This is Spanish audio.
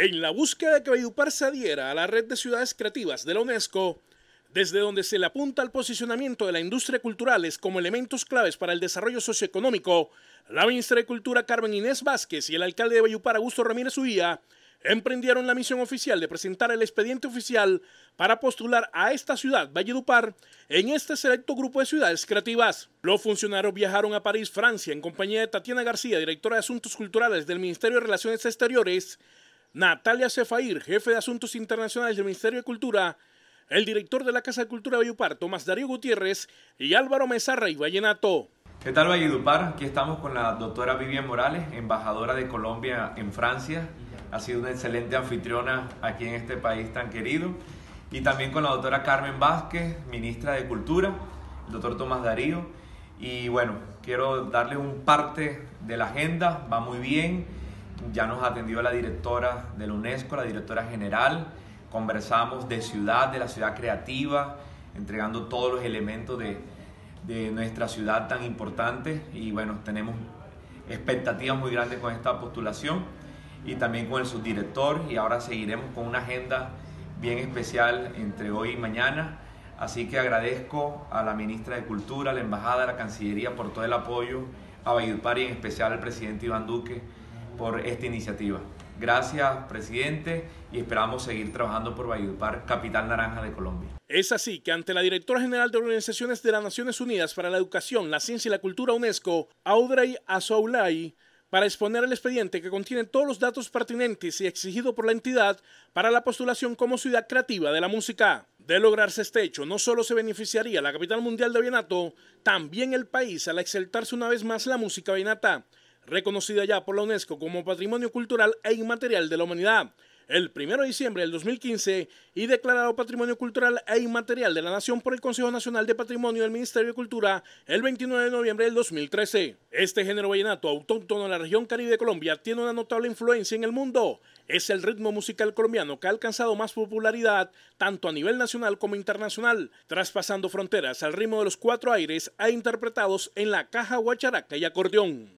En la búsqueda de que Valledupar se adhiera a la red de ciudades creativas de la UNESCO, desde donde se le apunta al posicionamiento de la industria culturales como elementos claves para el desarrollo socioeconómico, la ministra de Cultura Carmen Inés Vázquez y el alcalde de Valledupar Augusto Ramírez Uía emprendieron la misión oficial de presentar el expediente oficial para postular a esta ciudad, Valledupar, en este selecto grupo de ciudades creativas. Los funcionarios viajaron a París, Francia, en compañía de Tatiana García, directora de Asuntos Culturales del Ministerio de Relaciones Exteriores, Natalia Cefair, jefe de Asuntos Internacionales del Ministerio de Cultura, el director de la Casa de Cultura Vallupar, Tomás Darío Gutiérrez, y Álvaro Mesarra y Vallenato. ¿Qué tal Valledupar? Aquí estamos con la doctora Vivian Morales, embajadora de Colombia en Francia. Ha sido una excelente anfitriona aquí en este país tan querido. Y también con la doctora Carmen Vázquez, ministra de Cultura, el doctor Tomás Darío. Y bueno, quiero darle un parte de la agenda, va muy bien ya nos atendió la directora de la UNESCO, la directora general. Conversamos de ciudad, de la ciudad creativa, entregando todos los elementos de, nuestra ciudad tan importante. Y bueno, tenemos expectativas muy grandes con esta postulación y también con el subdirector. Y ahora seguiremos con una agenda bien especial entre hoy y mañana. Así que agradezco a la ministra de Cultura, a la Embajada, a la Cancillería por todo el apoyo, a Valledupar y en especial al presidente Iván Duque por esta iniciativa. Gracias, presidente, y esperamos seguir trabajando por Valledupar, capital naranja de Colombia. Es así que ante la directora general de Organizaciones de las Naciones Unidas para la Educación, la Ciencia y la Cultura UNESCO, Audrey Azoulay, para exponer el expediente que contiene todos los datos pertinentes y exigido por la entidad para la postulación como ciudad creativa de la música. De lograrse este hecho, no solo se beneficiaría la capital mundial de Vienato... también el país al exaltarse una vez más la música vallenata reconocida ya por la UNESCO como Patrimonio Cultural e Inmaterial de la Humanidad el 1 de diciembre del 2015 y declarado Patrimonio Cultural e Inmaterial de la Nación por el Consejo Nacional de Patrimonio del Ministerio de Cultura el 29 de noviembre del 2013. Este género vallenato autóctono de la región caribe de Colombia tiene una notable influencia en el mundo. Es el ritmo musical colombiano que ha alcanzado más popularidad tanto a nivel nacional como internacional, traspasando fronteras al ritmo de los cuatro aires e interpretados en la caja, guacharaca y acordeón.